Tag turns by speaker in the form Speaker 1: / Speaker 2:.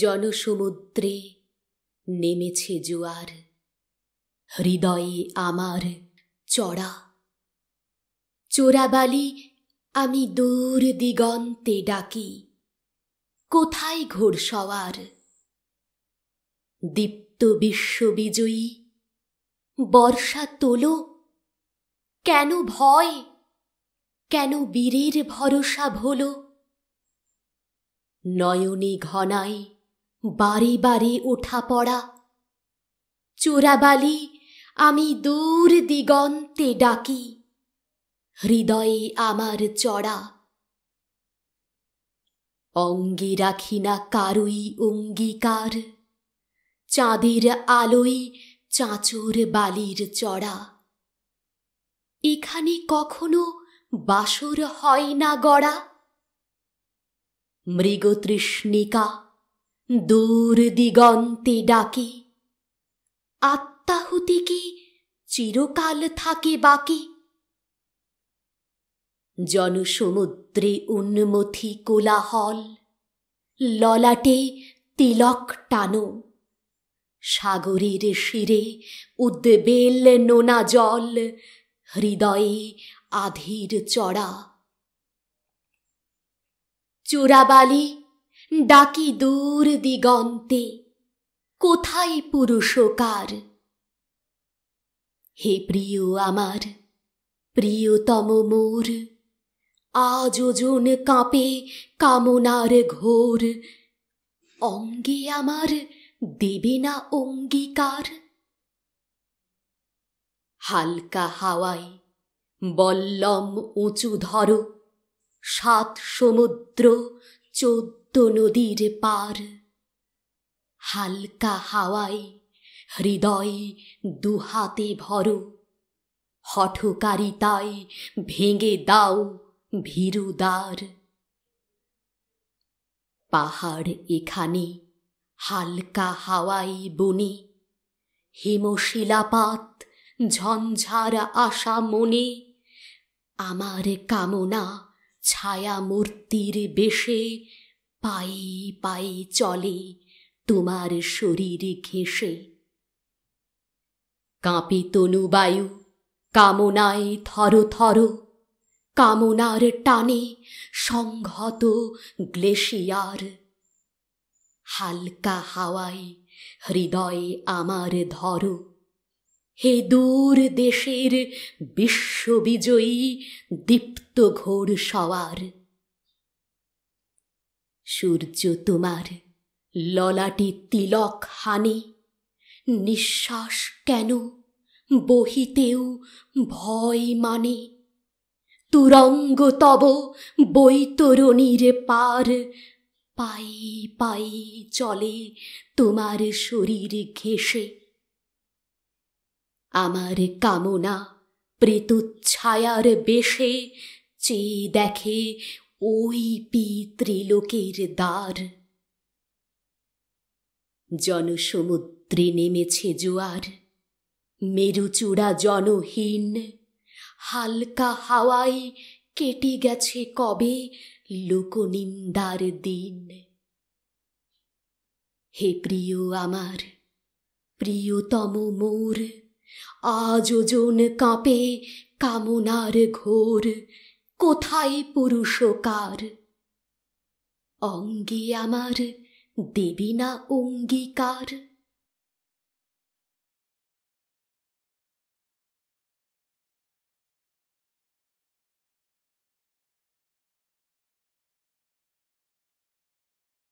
Speaker 1: জনসমুদ্রে নেমেছে জোয়ার হৃদয়ে আমার চড়া চোরাবালি আমি দূর দিগন্তে ডাকি কোথায় ঘোর সওয়ার দীপ্ত বিশ্ববিজয়ী বর্ষা তোলো কেন ভয় কেন বীরের ভরসা ভোলো নয়নে ঘনায় বাড়ি বাড়ি উঠা পড়া চোরাবালি আমি দূর দিগন্তে ডাকি হৃদয়ে আমার চড়া অঙ্গে রাখি না কারুই অঙ্গীকার চাঁদের আলোয় চাঁচুর বালির চড়া এখানে কখনো বাসর হয় না গড়া মৃগতৃষ্ণিকা দূর দিগন্তে ডাকে আত্মাহুতি কি চিরকাল থাকে বাকি জনসমুদ্রে উন্মথি কোলাহল ললাটে তিলক টানো সাগরের শিরে উদ্বেল নোনা জল হৃদয়ে আধির চড়া চোরাবালি ডাকি দূর দিগন্তে কোথায় পুরুষকার হে প্রিয় আমার প্রিয়তম মোর আযোজন কাঁপে কামনার ঘোর অঙ্গে আমার দেবে না অঙ্গীকার হালকা হাওয়ায় বল্লম উঁচু ধরো সাত সমুদ্র চোদ্দ নদীর পার হালকা হাওয়াই হৃদয় দুহাতে ভর হঠকারিতায় ভেঙে দাও ভীরুদার পাহাড় এখানে হালকা হাওয়াই বনে হিমশিলাপাত ঝঞ্ঝার আশা মনে আমার কামনা ছায়া মূর্তির বেশে পাই পাই চলে তোমার শরীর ঘেঁষে কাঁপি বায়ু কামনায় থর থর কামনার টানে সংহত গ্লেশিয়ার হালকা হাওয়ায় হৃদয়ে আমার ধরো হে দূর দেশের বিশ্ববিজয়ী দীপ্ত ঘোর সওয়ার সূর্য তোমার ললাটি তিলক হানে নিঃশ্বাস কেন বহিতেও ভয় মানে তুরঙ্গ তব বৈতরণীর পার পাই পাই চলে তোমার শরীর ঘেঁষে আমার কামনা প্রেতুচ্ছায়ার বেশে চেয়ে দেখে ওই পিতৃলোকের দ্বার জনসমুদ্রে নেমেছে জোয়ার মেরুচূড়া জনহীন হালকা হাওয়ায় কেটে গেছে কবে লোকনিন্দার দিন হে প্রিয় আমার প্রিয়তম মোর আজ ওজন কাঁপে কামনার ঘোর কোথায় পুরুষকার অঙ্গি আমার দেবী না অঙ্গীকার